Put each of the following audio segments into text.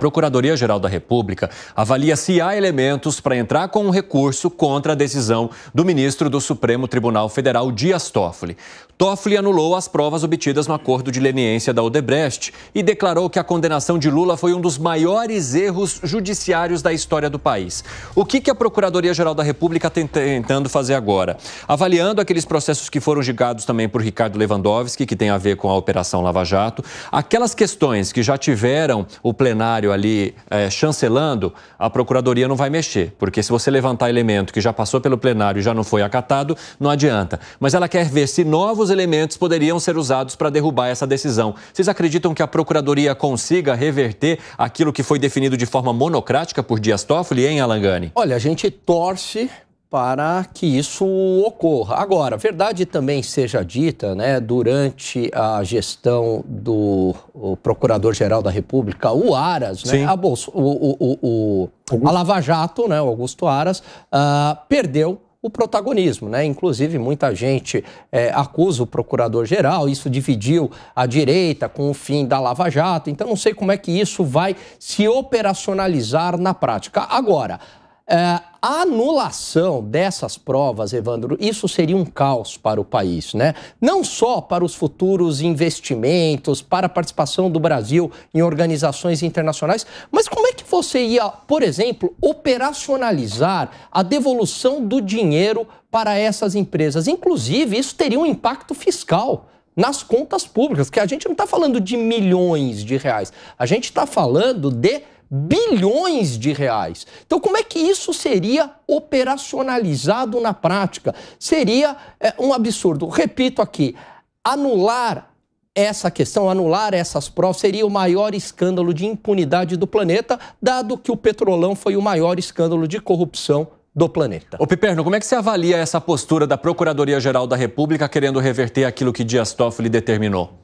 Procuradoria-Geral da República avalia se há elementos para entrar com um recurso contra a decisão do ministro do Supremo Tribunal Federal, Dias Toffoli. Toffoli anulou as provas obtidas no acordo de leniência da Odebrecht e declarou que a condenação de Lula foi um dos maiores erros judiciários da história do país. O que, que a Procuradoria-Geral da República está tentando fazer agora? Avaliando aqueles processos que foram julgados também por Ricardo Lewandowski, que tem a ver com a Operação Lava Jato, aquelas questões que já tiveram o plenário ali é, chancelando, a Procuradoria não vai mexer, porque se você levantar elemento que já passou pelo plenário e já não foi acatado, não adianta. Mas ela quer ver se novos elementos poderiam ser usados para derrubar essa decisão. Vocês acreditam que a Procuradoria consiga reverter aquilo que foi definido de forma monocrática por Dias Toffoli, hein, Alangani? Olha, a gente torce para que isso ocorra. Agora, verdade também seja dita, né, durante a gestão do Procurador-Geral da República, o Aras, né, a, Bolso, o, o, o, a, Lava Jato, né, Augusto Aras, uh, perdeu o protagonismo, né? Inclusive, muita gente é, acusa o procurador-geral, isso dividiu a direita com o fim da Lava Jato, então não sei como é que isso vai se operacionalizar na prática. Agora, é, a anulação dessas provas, Evandro, isso seria um caos para o país, né? Não só para os futuros investimentos, para a participação do Brasil em organizações internacionais, mas como é que você ia, por exemplo, operacionalizar a devolução do dinheiro para essas empresas? Inclusive, isso teria um impacto fiscal nas contas públicas, que a gente não está falando de milhões de reais, a gente está falando de bilhões de reais. Então, como é que isso seria operacionalizado na prática? Seria é, um absurdo. Repito aqui, anular essa questão, anular essas provas, seria o maior escândalo de impunidade do planeta, dado que o petrolão foi o maior escândalo de corrupção do planeta. Ô Piperno, como é que você avalia essa postura da Procuradoria-Geral da República querendo reverter aquilo que Dias Toffoli determinou?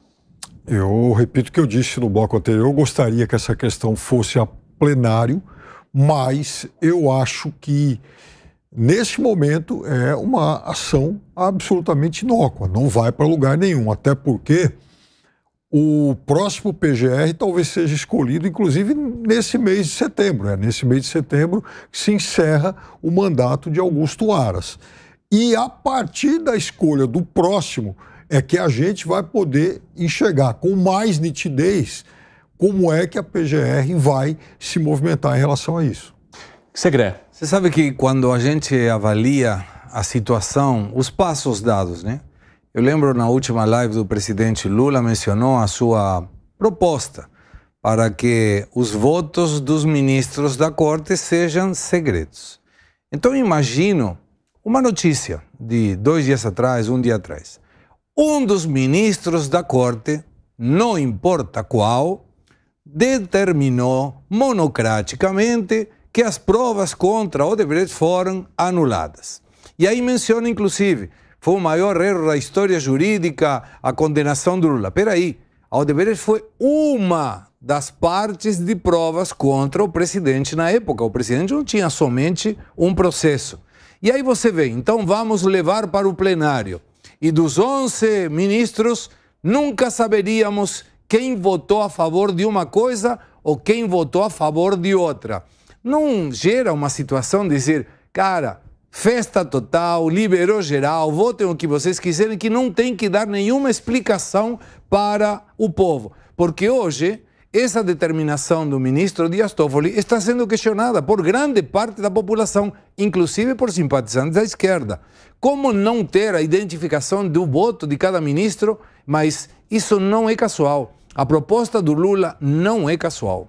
Eu repito o que eu disse no bloco anterior, eu gostaria que essa questão fosse a plenário, mas eu acho que nesse momento é uma ação absolutamente inócua, não vai para lugar nenhum, até porque o próximo PGR talvez seja escolhido, inclusive, nesse mês de setembro. É nesse mês de setembro que se encerra o mandato de Augusto Aras. E a partir da escolha do próximo é que a gente vai poder enxergar com mais nitidez como é que a PGR vai se movimentar em relação a isso. Segredo. Você sabe que quando a gente avalia a situação, os passos dados, né? Eu lembro na última live do presidente Lula mencionou a sua proposta para que os votos dos ministros da corte sejam segredos. Então imagino uma notícia de dois dias atrás, um dia atrás um dos ministros da corte, não importa qual, determinou monocraticamente que as provas contra Odebrecht foram anuladas. E aí menciona, inclusive, foi o maior erro da história jurídica a condenação do Lula. Peraí, a Odebrecht foi uma das partes de provas contra o presidente na época. O presidente não tinha somente um processo. E aí você vê, então vamos levar para o plenário e dos 11 ministros, nunca saberíamos quem votou a favor de uma coisa ou quem votou a favor de outra. Não gera uma situação de dizer, cara, festa total, liberou geral, votem o que vocês quiserem, que não tem que dar nenhuma explicação para o povo. Porque hoje essa determinação do ministro Dias Toffoli está sendo questionada por grande parte da população, inclusive por simpatizantes da esquerda. Como não ter a identificação do voto de cada ministro? Mas isso não é casual. A proposta do Lula não é casual.